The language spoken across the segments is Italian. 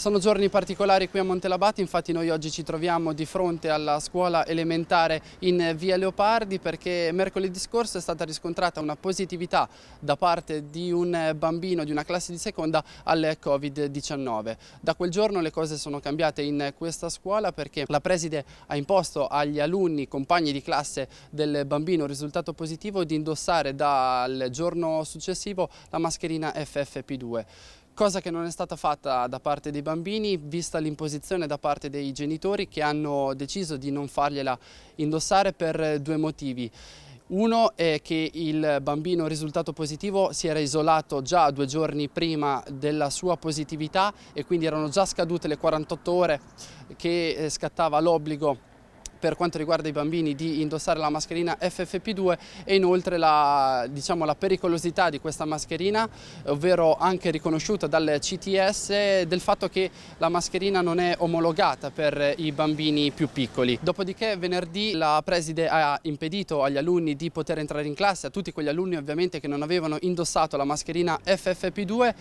Sono giorni particolari qui a Montelabate, infatti noi oggi ci troviamo di fronte alla scuola elementare in via Leopardi perché mercoledì scorso è stata riscontrata una positività da parte di un bambino di una classe di seconda al Covid-19. Da quel giorno le cose sono cambiate in questa scuola perché la preside ha imposto agli alunni, compagni di classe del bambino risultato positivo di indossare dal giorno successivo la mascherina FFP2 cosa che non è stata fatta da parte dei bambini vista l'imposizione da parte dei genitori che hanno deciso di non fargliela indossare per due motivi. Uno è che il bambino risultato positivo si era isolato già due giorni prima della sua positività e quindi erano già scadute le 48 ore che eh, scattava l'obbligo per quanto riguarda i bambini di indossare la mascherina FFP2 e inoltre la, diciamo, la pericolosità di questa mascherina, ovvero anche riconosciuta dal CTS, del fatto che la mascherina non è omologata per i bambini più piccoli. Dopodiché venerdì la preside ha impedito agli alunni di poter entrare in classe, a tutti quegli alunni ovviamente che non avevano indossato la mascherina FFP2,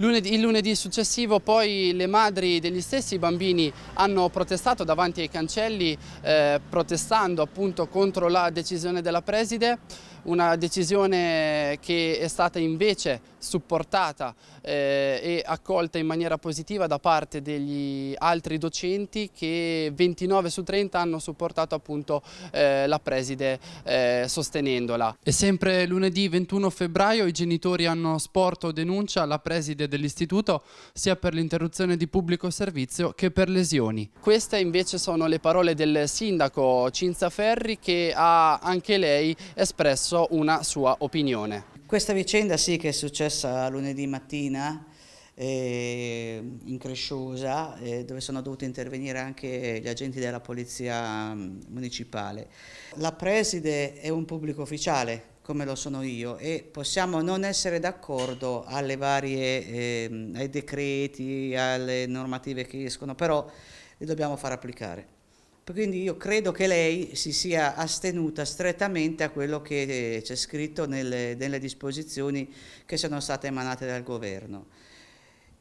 Lunedì, il lunedì successivo poi le madri degli stessi bambini hanno protestato davanti ai cancelli eh, protestando appunto contro la decisione della preside, una decisione che è stata invece supportata eh, e accolta in maniera positiva da parte degli altri docenti che 29 su 30 hanno supportato appunto eh, la preside eh, sostenendola. E sempre lunedì 21 febbraio i genitori hanno sporto denuncia alla preside dell'istituto sia per l'interruzione di pubblico servizio che per lesioni. Queste invece sono le parole del sindaco Cinza Ferri che ha anche lei espresso una sua opinione. Questa vicenda sì che è successa lunedì mattina eh, incresciosa eh, dove sono dovuti intervenire anche gli agenti della polizia mm, municipale. La preside è un pubblico ufficiale come lo sono io e possiamo non essere d'accordo eh, ai decreti, alle normative che escono, però le dobbiamo far applicare. Quindi io credo che lei si sia astenuta strettamente a quello che eh, c'è scritto nelle, nelle disposizioni che sono state emanate dal governo.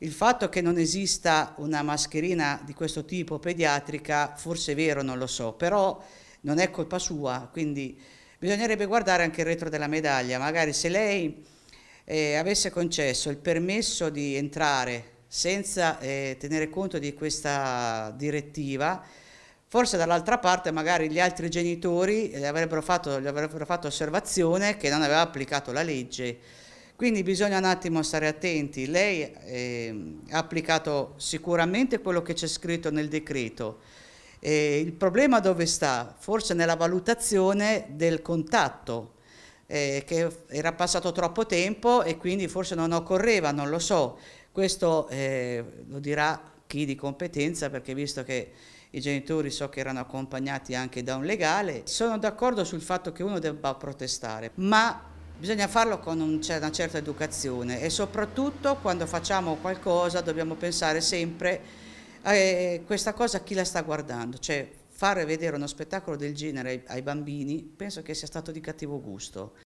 Il fatto che non esista una mascherina di questo tipo pediatrica forse è vero, non lo so, però non è colpa sua, quindi bisognerebbe guardare anche il retro della medaglia, magari se lei eh, avesse concesso il permesso di entrare senza eh, tenere conto di questa direttiva, forse dall'altra parte magari gli altri genitori le eh, avrebbero fatto, gli avrebbero fatto osservazione che non aveva applicato la legge. Quindi bisogna un attimo stare attenti. Lei eh, ha applicato sicuramente quello che c'è scritto nel decreto. Eh, il problema dove sta? Forse nella valutazione del contatto, eh, che era passato troppo tempo e quindi forse non occorreva, non lo so. Questo eh, lo dirà chi di competenza, perché visto che i genitori so che erano accompagnati anche da un legale, sono d'accordo sul fatto che uno debba protestare, ma Bisogna farlo con una certa educazione e soprattutto quando facciamo qualcosa dobbiamo pensare sempre a eh, questa cosa chi la sta guardando, cioè fare vedere uno spettacolo del genere ai bambini penso che sia stato di cattivo gusto.